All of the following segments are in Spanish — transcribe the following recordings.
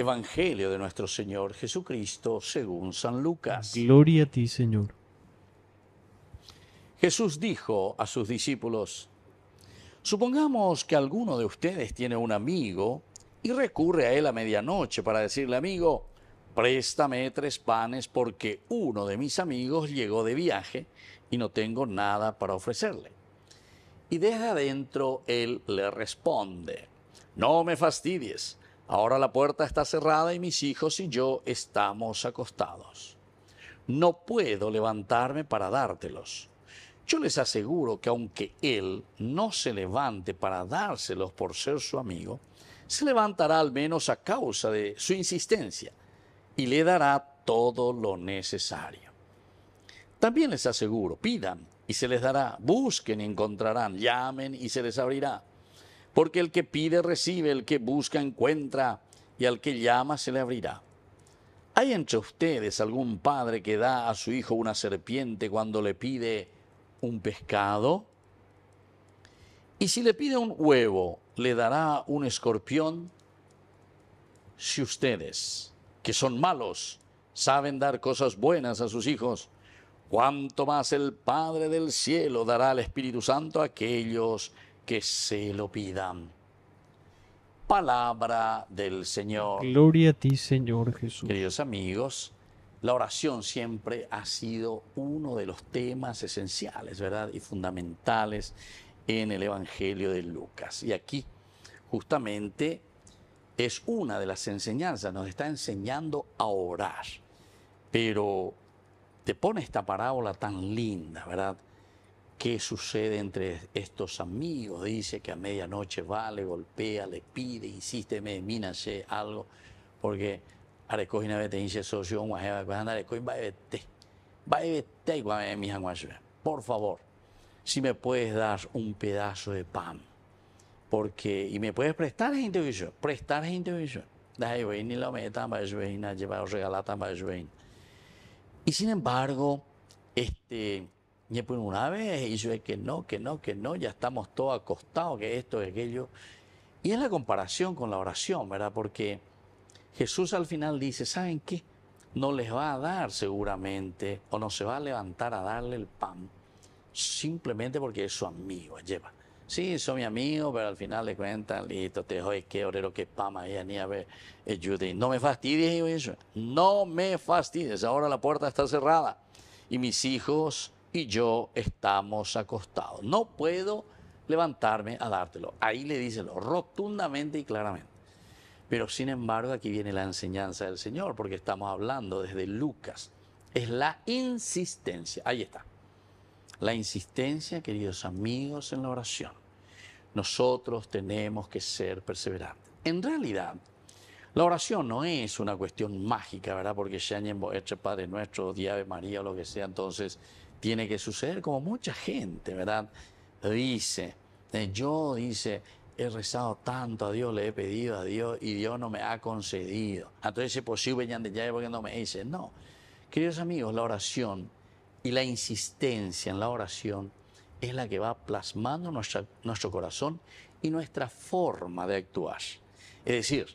Evangelio de nuestro Señor Jesucristo según San Lucas. Gloria a ti, Señor. Jesús dijo a sus discípulos, Supongamos que alguno de ustedes tiene un amigo y recurre a él a medianoche para decirle, amigo, préstame tres panes porque uno de mis amigos llegó de viaje y no tengo nada para ofrecerle. Y desde adentro él le responde, no me fastidies Ahora la puerta está cerrada y mis hijos y yo estamos acostados. No puedo levantarme para dártelos. Yo les aseguro que aunque él no se levante para dárselos por ser su amigo, se levantará al menos a causa de su insistencia y le dará todo lo necesario. También les aseguro, pidan y se les dará, busquen y encontrarán, llamen y se les abrirá porque el que pide recibe, el que busca encuentra, y al que llama se le abrirá. ¿Hay entre ustedes algún padre que da a su hijo una serpiente cuando le pide un pescado? ¿Y si le pide un huevo, le dará un escorpión? Si ustedes, que son malos, saben dar cosas buenas a sus hijos, cuánto más el Padre del Cielo dará al Espíritu Santo a aquellos que se lo pidan. Palabra del Señor. Gloria a ti, Señor Jesús. Queridos amigos, la oración siempre ha sido uno de los temas esenciales, ¿verdad? Y fundamentales en el Evangelio de Lucas. Y aquí, justamente, es una de las enseñanzas, nos está enseñando a orar. Pero te pone esta parábola tan linda, ¿verdad? qué sucede entre estos amigos. Dice que a medianoche le golpea, le pide, insiste, me se algo, porque vez vete socio, va a va a y Por favor, si me puedes dar un pedazo de pan, porque, y me puedes prestar gente que prestar gente que yo. Y sin embargo, este y pues una vez, y yo es que no, que no, que no, ya estamos todos acostados, que esto, que aquello. Y es la comparación con la oración, ¿verdad? Porque Jesús al final dice, ¿saben qué? No les va a dar seguramente, o no se va a levantar a darle el pan, simplemente porque es su amigo, lleva. Sí, soy mi amigo, pero al final le cuentan, listo, te dejo, qué orero, qué pama, ella ni a ver, eh, ayude. No me fastidies, No me fastidies, ahora la puerta está cerrada. Y mis hijos y yo estamos acostados. No puedo levantarme a dártelo. Ahí le díselo rotundamente y claramente. Pero sin embargo, aquí viene la enseñanza del Señor, porque estamos hablando desde Lucas. Es la insistencia. Ahí está. La insistencia, queridos amigos, en la oración. Nosotros tenemos que ser perseverantes. En realidad, la oración no es una cuestión mágica, ¿verdad? Porque en hecho Padre Nuestro, de María o lo que sea, entonces tiene que suceder como mucha gente, ¿verdad? Dice, eh, yo dice, he rezado tanto a Dios, le he pedido a Dios y Dios no me ha concedido. Entonces es posible ya porque no me dice, no. Queridos amigos, la oración y la insistencia en la oración es la que va plasmando nuestro corazón y nuestra forma de actuar. Es decir,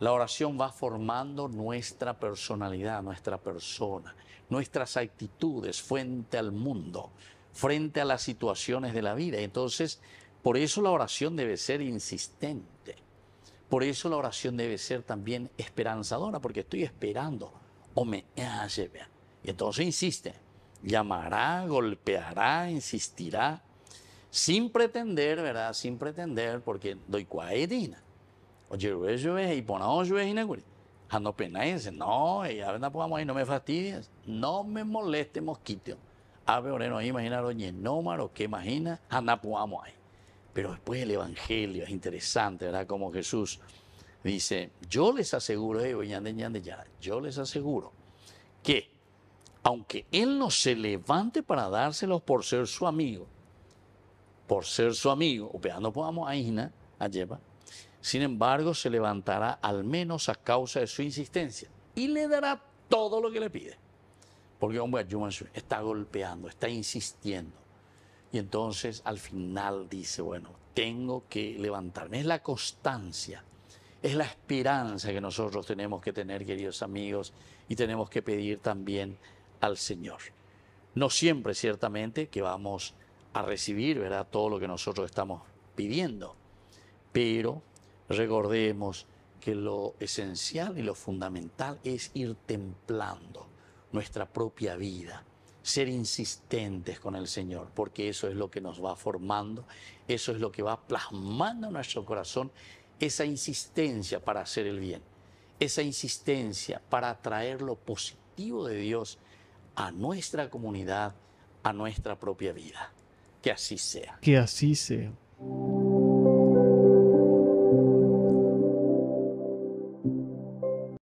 la oración va formando nuestra personalidad, nuestra persona, nuestras actitudes frente al mundo, frente a las situaciones de la vida. Entonces, por eso la oración debe ser insistente. Por eso la oración debe ser también esperanzadora, porque estoy esperando. O me Y entonces insiste. Llamará, golpeará, insistirá, sin pretender, ¿verdad? Sin pretender, porque doy cuaedina. Oye, yo es y ponado yo es inauguré. Ando penáis, no, y a ver, no podamos ir, no me fastidies, no me moleste, mosquito. A ver, oreno, imagina, oye, no, maro, que imagina, anda, podamos pues, ahí. Pero después el evangelio es interesante, ¿verdad? Como Jesús dice, yo les aseguro, yo les aseguro que aunque él no se levante para dárselos por ser su amigo, por ser su amigo, o no podamos ahí, a lleva, sin embargo, se levantará al menos a causa de su insistencia y le dará todo lo que le pide. Porque hombre, está golpeando, está insistiendo. Y entonces al final dice, bueno, tengo que levantarme. Es la constancia, es la esperanza que nosotros tenemos que tener, queridos amigos, y tenemos que pedir también al Señor. No siempre, ciertamente, que vamos a recibir, ¿verdad? Todo lo que nosotros estamos pidiendo. Pero recordemos que lo esencial y lo fundamental es ir templando nuestra propia vida, ser insistentes con el Señor, porque eso es lo que nos va formando, eso es lo que va plasmando en nuestro corazón, esa insistencia para hacer el bien, esa insistencia para atraer lo positivo de Dios a nuestra comunidad, a nuestra propia vida. Que así sea. Que así sea.